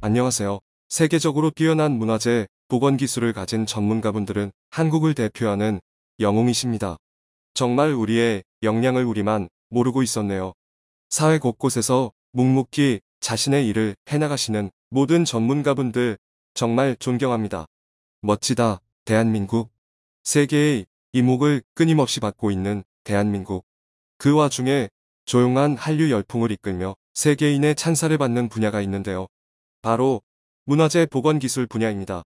안녕하세요. 세계적으로 뛰어난 문화재, 복원 기술을 가진 전문가분들은 한국을 대표하는 영웅이십니다. 정말 우리의 역량을 우리만 모르고 있었네요. 사회 곳곳에서 묵묵히 자신의 일을 해나가시는 모든 전문가분들 정말 존경합니다. 멋지다, 대한민국. 세계의 이목을 끊임없이 받고 있는 대한민국. 그 와중에 조용한 한류 열풍을 이끌며 세계인의 찬사를 받는 분야가 있는데요. 바로 문화재 보건기술 분야입니다.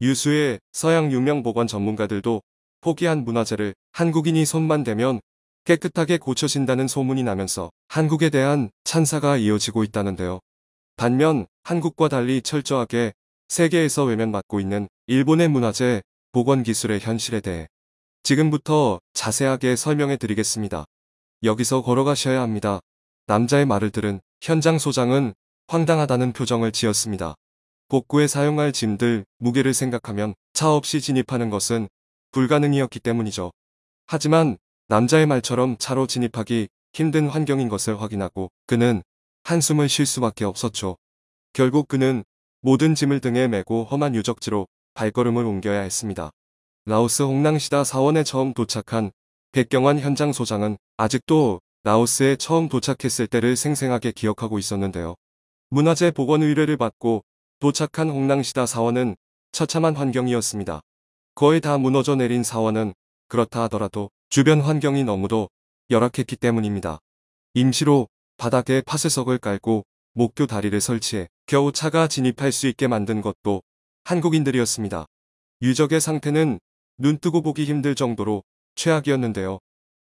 유수의 서양 유명 보건 전문가들도 포기한 문화재를 한국인이 손만 대면 깨끗하게 고쳐진다는 소문이 나면서 한국에 대한 찬사가 이어지고 있다는데요. 반면 한국과 달리 철저하게 세계에서 외면받고 있는 일본의 문화재 보건기술의 현실에 대해 지금부터 자세하게 설명해 드리겠습니다. 여기서 걸어가셔야 합니다. 남자의 말을 들은 현장 소장은 황당하다는 표정을 지었습니다. 복구에 사용할 짐들, 무게를 생각하면 차 없이 진입하는 것은 불가능이었기 때문이죠. 하지만 남자의 말처럼 차로 진입하기 힘든 환경인 것을 확인하고 그는 한숨을 쉴 수밖에 없었죠. 결국 그는 모든 짐을 등에 메고 험한 유적지로 발걸음을 옮겨야 했습니다. 라오스 홍랑시다 사원에 처음 도착한 백경환 현장 소장은 아직도 라오스에 처음 도착했을 때를 생생하게 기억하고 있었는데요. 문화재 복원 의뢰를 받고 도착한 홍랑시다 사원은 처참한 환경이었습니다. 거의 다 무너져 내린 사원은 그렇다 하더라도 주변 환경이 너무도 열악했기 때문입니다. 임시로 바닥에 파쇄석을 깔고 목교 다리를 설치해 겨우 차가 진입할 수 있게 만든 것도 한국인들이었습니다. 유적의 상태는 눈뜨고 보기 힘들 정도로 최악이었는데요.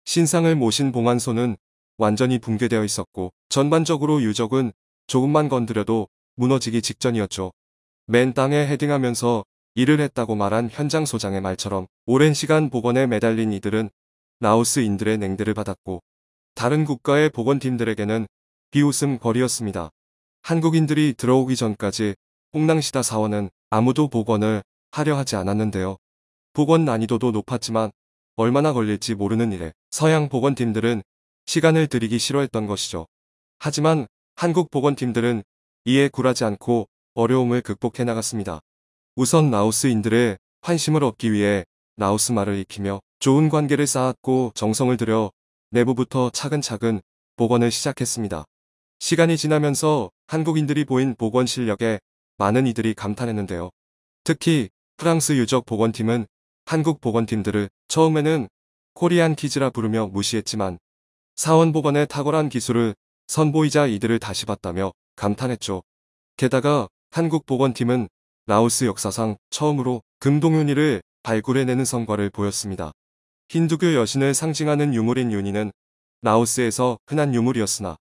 신상을 모신 봉안소는 완전히 붕괴되어 있었고 전반적으로 유적은 조금만 건드려도 무너지기 직전이었죠. 맨 땅에 헤딩하면서 일을 했다고 말한 현장 소장의 말처럼 오랜 시간 복원에 매달린 이들은 라오스인들의 냉대를 받았고 다른 국가의 복원팀들에게는 비웃음거리였습니다. 한국인들이 들어오기 전까지 홍랑시다 사원은 아무도 복원을 하려 하지 않았는데요. 복원 난이도도 높았지만 얼마나 걸릴지 모르는 일에 서양 복원팀들은 시간을 들이기 싫어했던 것이죠. 하지만 한국 보건팀들은 이에 굴하지 않고 어려움을 극복해 나갔습니다. 우선 나우스인들의 환심을 얻기 위해 나우스 말을 익히며 좋은 관계를 쌓았고 정성을 들여 내부부터 차근차근 복원을 시작했습니다. 시간이 지나면서 한국인들이 보인 복원 실력에 많은 이들이 감탄했는데요. 특히 프랑스 유적 복원팀은 한국 복원팀들을 처음에는 코리안 키즈라 부르며 무시했지만 사원복원의 탁월한 기술을 선보이자 이들을 다시 봤다며 감탄했죠. 게다가 한국보건팀은 라오스 역사상 처음으로 금동윤희를 발굴해내는 성과를 보였습니다. 힌두교 여신을 상징하는 유물인 윤희는 라오스에서 흔한 유물이었으나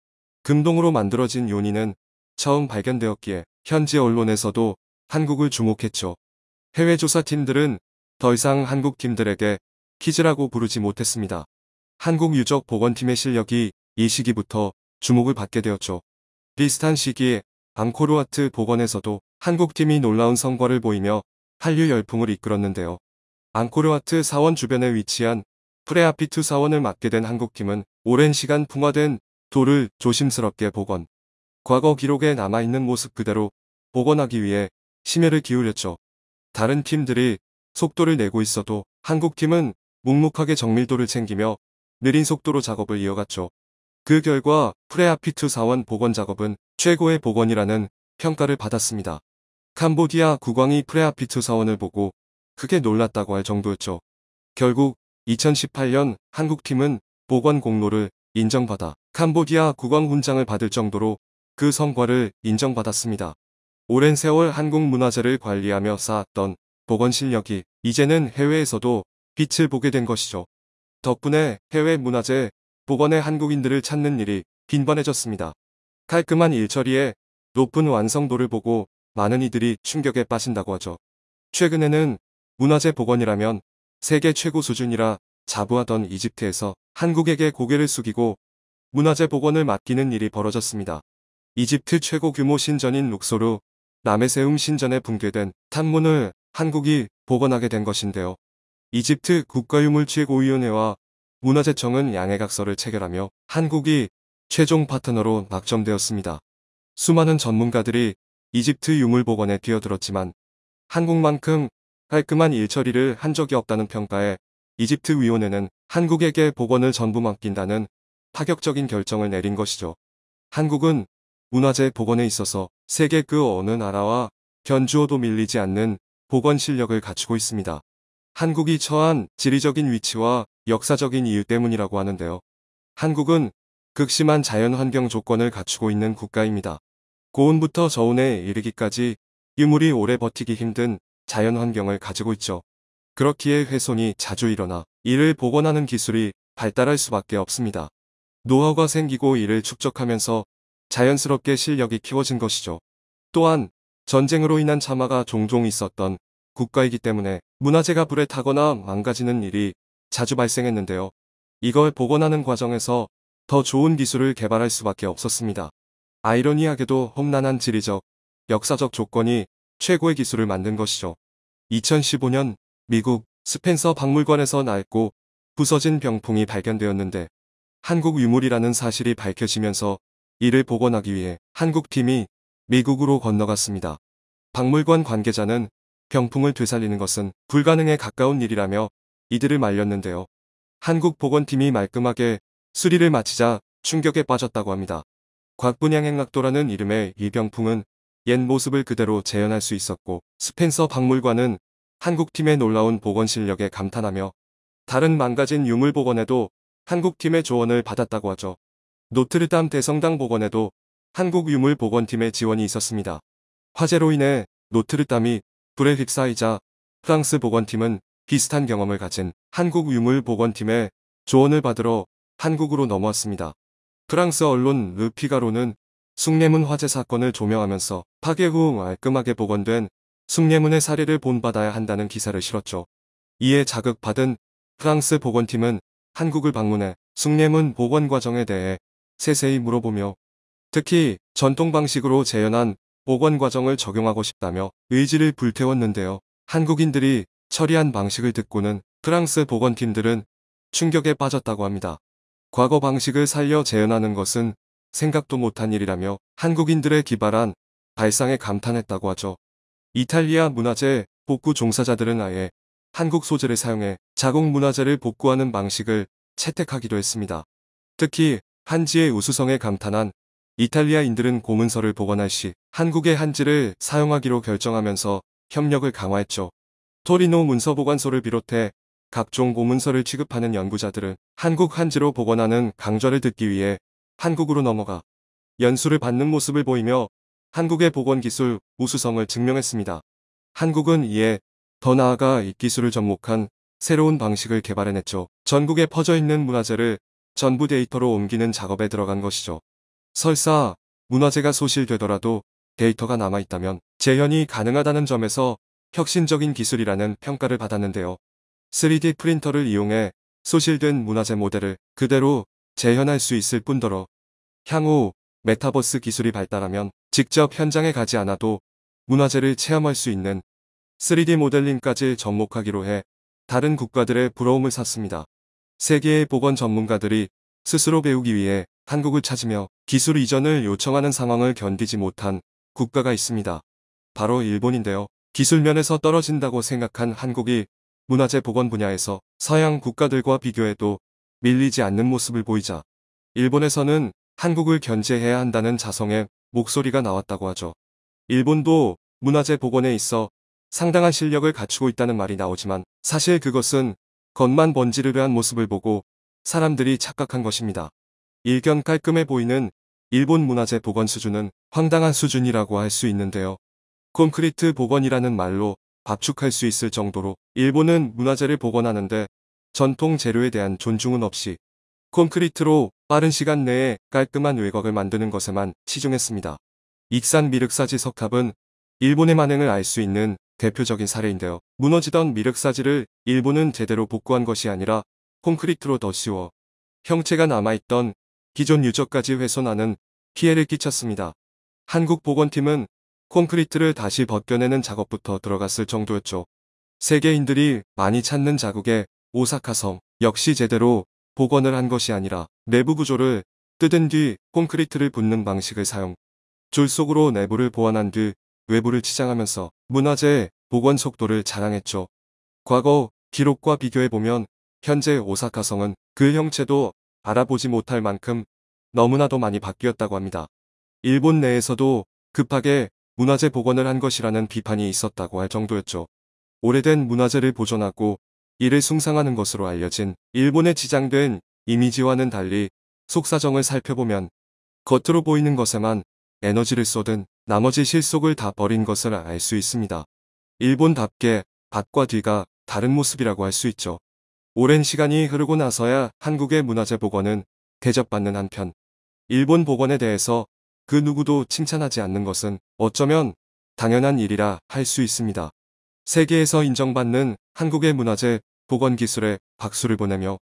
금동으로 만들어진 윤희는 처음 발견되었기에 현지 언론에서도 한국을 주목했죠. 해외 조사팀들은 더 이상 한국 팀들에게 키즈라고 부르지 못했습니다. 한국 유적 복원팀의 실력이 이 시기부터 주목을 받게 되었죠. 비슷한 시기에 앙코르와트 복원에서도 한국팀이 놀라운 성과를 보이며 한류 열풍을 이끌었는데요. 앙코르와트 사원 주변에 위치한 프레아피투 사원을 맡게 된 한국팀은 오랜 시간 풍화된 돌을 조심스럽게 복원. 과거 기록에 남아있는 모습 그대로 복원하기 위해 심혈을 기울였죠. 다른 팀들이 속도를 내고 있어도 한국팀은 묵묵하게 정밀도를 챙기며 느린 속도로 작업을 이어갔죠. 그 결과 프레아피투 사원 복원 작업은 최고의 복원이라는 평가를 받았습니다. 캄보디아 국왕이 프레아피투 사원을 보고 크게 놀랐다고 할 정도였죠. 결국 2018년 한국팀은 복원 공로를 인정받아 캄보디아 국왕 훈장을 받을 정도로 그 성과를 인정받았습니다. 오랜 세월 한국 문화재를 관리하며 쌓았던 복원 실력이 이제는 해외에서도 빛을 보게 된 것이죠. 덕분에 해외 문화재, 복원의 한국인들을 찾는 일이 빈번해졌습니다. 깔끔한 일처리에 높은 완성도를 보고 많은 이들이 충격에 빠진다고 하죠. 최근에는 문화재 복원이라면 세계 최고 수준이라 자부하던 이집트에서 한국에게 고개를 숙이고 문화재 복원을 맡기는 일이 벌어졌습니다. 이집트 최고 규모 신전인 룩소르 라메세움 신전에 붕괴된 탄문을 한국이 복원하게 된 것인데요. 이집트 국가유물취액오위원회와 문화재청은 양해각서를 체결하며 한국이 최종 파트너로 낙점되었습니다. 수많은 전문가들이 이집트 유물 복원에 뛰어들었지만 한국만큼 깔끔한 일처리를 한 적이 없다는 평가에 이집트 위원회는 한국에게 복원을 전부 맡긴다는 파격적인 결정을 내린 것이죠. 한국은 문화재 복원에 있어서 세계 그 어느 나라와 견주어도 밀리지 않는 복원 실력을 갖추고 있습니다. 한국이 처한 지리적인 위치와 역사적인 이유 때문이라고 하는데요. 한국은 극심한 자연환경 조건을 갖추고 있는 국가입니다. 고온부터 저온에 이르기까지 유물이 오래 버티기 힘든 자연환경을 가지고 있죠. 그렇기에 훼손이 자주 일어나 이를 복원하는 기술이 발달할 수밖에 없습니다. 노하우가 생기고 이를 축적하면서 자연스럽게 실력이 키워진 것이죠. 또한 전쟁으로 인한 참화가 종종 있었던 국가이기 때문에 문화재가 불에 타거나 망가지는 일이 자주 발생했는데요. 이걸 복원하는 과정에서 더 좋은 기술을 개발할 수밖에 없었습니다. 아이러니하게도 험난한 지리적, 역사적 조건이 최고의 기술을 만든 것이죠. 2015년 미국 스펜서 박물관에서 낡고 부서진 병풍이 발견되었는데 한국 유물이라는 사실이 밝혀지면서 이를 복원하기 위해 한국팀이 미국으로 건너갔습니다. 박물관 관계자는 병풍을 되살리는 것은 불가능에 가까운 일이라며 이들을 말렸는데요. 한국보건팀이 말끔하게 수리를 마치자 충격에 빠졌다고 합니다. 곽분양행락도라는 이름의 이 병풍은 옛 모습을 그대로 재현할 수 있었고 스펜서 박물관은 한국팀의 놀라운 보건 실력에 감탄하며 다른 망가진 유물 보건에도 한국팀의 조언을 받았다고 하죠. 노트르담 대성당 보건에도 한국 유물 보건팀의 지원이 있었습니다. 화재로 인해 노트르담이 불에 휩싸이자 프랑스 보건팀은 비슷한 경험을 가진 한국 유물 보건팀의 조언을 받으러 한국으로 넘어왔습니다. 프랑스 언론 르피가로는 숭례문 화재 사건을 조명하면서 파괴 후 깔끔하게 복원된 숭례문의 사례를 본받아야 한다는 기사를 실었죠. 이에 자극받은 프랑스 보건팀은 한국을 방문해 숭례문 복원 과정에 대해 세세히 물어보며 특히 전통 방식으로 재현한 보건 과정을 적용하고 싶다며 의지를 불태웠는데요. 한국인들이 처리한 방식을 듣고는 프랑스 보건팀들은 충격에 빠졌다고 합니다. 과거 방식을 살려 재현하는 것은 생각도 못한 일이라며 한국인들의 기발한 발상에 감탄했다고 하죠. 이탈리아 문화재 복구 종사자들은 아예 한국 소재를 사용해 자국 문화재를 복구하는 방식을 채택하기도 했습니다. 특히 한지의 우수성에 감탄한 이탈리아인들은 고문서를 복원할시 한국의 한지를 사용하기로 결정하면서 협력을 강화했죠. 토리노 문서보관소를 비롯해 각종 고문서를 취급하는 연구자들은 한국 한지로 복원하는 강좌를 듣기 위해 한국으로 넘어가 연수를 받는 모습을 보이며 한국의 복원 기술 우수성을 증명했습니다. 한국은 이에 더 나아가 이 기술을 접목한 새로운 방식을 개발해냈죠. 전국에 퍼져 있는 문화재를 전부 데이터로 옮기는 작업에 들어간 것이죠. 설사 문화재가 소실되더라도 데이터가 남아있다면 재현이 가능하다는 점에서 혁신적인 기술이라는 평가를 받았는데요. 3D 프린터를 이용해 소실된 문화재 모델을 그대로 재현할 수 있을 뿐더러 향후 메타버스 기술이 발달하면 직접 현장에 가지 않아도 문화재를 체험할 수 있는 3D 모델링까지 접목하기로 해 다른 국가들의 부러움을 샀습니다. 세계의 보건 전문가들이 스스로 배우기 위해 한국을 찾으며 기술 이전을 요청하는 상황을 견디지 못한 국가가 있습니다. 바로 일본인데요. 기술면에서 떨어진다고 생각한 한국이 문화재 복원 분야에서 서양 국가들과 비교해도 밀리지 않는 모습을 보이자 일본에서는 한국을 견제해야 한다는 자성의 목소리가 나왔다고 하죠. 일본도 문화재 복원에 있어 상당한 실력을 갖추고 있다는 말이 나오지만 사실 그것은 겉만 번지르르한 모습을 보고 사람들이 착각한 것입니다. 일견 깔끔해 보이는 일본 문화재 복원 수준은 황당한 수준이라고 할 수 있는데요. 콘크리트 복원이라는 말로 밥축할수 있을 정도로 일본은 문화재를 복원하는데 전통 재료에 대한 존중은 없이 콘크리트로 빠른 시간 내에 깔끔한 외곽을 만드는 것에만 치중했습니다. 익산 미륵사지 석탑은 일본의 만행을 알 수 있는 대표적인 사례인데요. 무너지던 미륵사지를 일본은 제대로 복구한 것이 아니라 콘크리트로 더 씌워 형체가 남아있던 기존 유적까지 훼손하는 피해를 끼쳤습니다. 한국보건팀은 콘크리트를 다시 벗겨내는 작업부터 들어갔을 정도였죠. 세계인들이 많이 찾는 자국의 오사카성 역시 제대로 복원을 한 것이 아니라 내부 구조를 뜯은 뒤 콘크리트를 붓는 방식을 사용 줄 속으로 내부를 보완한 뒤 외부를 치장하면서 문화재의 복원 속도를 자랑했죠. 과거 기록과 비교해보면 현재 오사카성은 그 형체도 알아보지 못할 만큼 너무나도 많이 바뀌었다고 합니다. 일본 내에서도 급하게 문화재 복원을 한 것이라는 비판이 있었다고 할 정도였죠. 오래된 문화재를 보존하고 이를 숭상하는 것으로 알려진 일본의 지장된 이미지와는 달리 속사정을 살펴보면 겉으로 보이는 것에만 에너지를 쏟은 나머지 실속을 다 버린 것을 알 수 있습니다. 일본답게 밭과 뒤가 다른 모습이라고 할 수 있죠. 오랜 시간이 흐르고 나서야 한국의 문화재 복원은 대접받는 한편 일본 복원에 대해서 그 누구도 칭찬하지 않는 것은 어쩌면 당연한 일이라 할 수 있습니다. 세계에서 인정받는 한국의 문화재 복원 기술에 박수를 보내며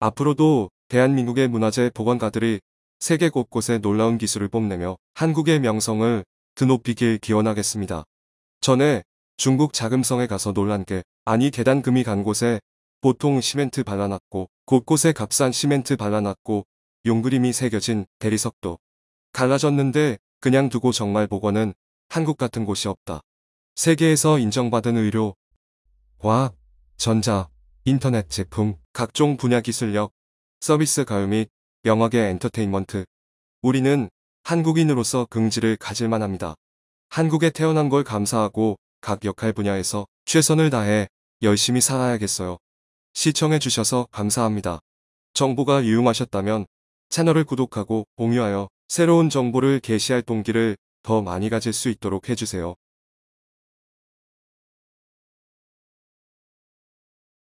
앞으로도 대한민국의 문화재 복원가들이 세계 곳곳에 놀라운 기술을 뽐내며 한국의 명성을 드높이길 기원하겠습니다. 전에 중국 자금성에 가서 놀란 게 아니 계단금이 간 곳에 보통 시멘트 발라놨고 곳곳에 값싼 시멘트 발라놨고 용그림이 새겨진 대리석도 갈라졌는데 그냥 두고 정말 보원는 한국 같은 곳이 없다. 세계에서 인정받은 의료, 과학, 전자, 인터넷 제품, 각종 분야 기술력, 서비스 가요 및 영화계 엔터테인먼트. 우리는 한국인으로서 긍지를 가질만 합니다. 한국에 태어난 걸 감사하고 각 역할 분야에서 최선을 다해 열심히 살아야겠어요. 시청해주셔서 감사합니다. 정보가 유용하셨다면 채널을 구독하고 공유하여 새로운 정보를 게시할 동기를 더 많이 가질 수 있도록 해주세요.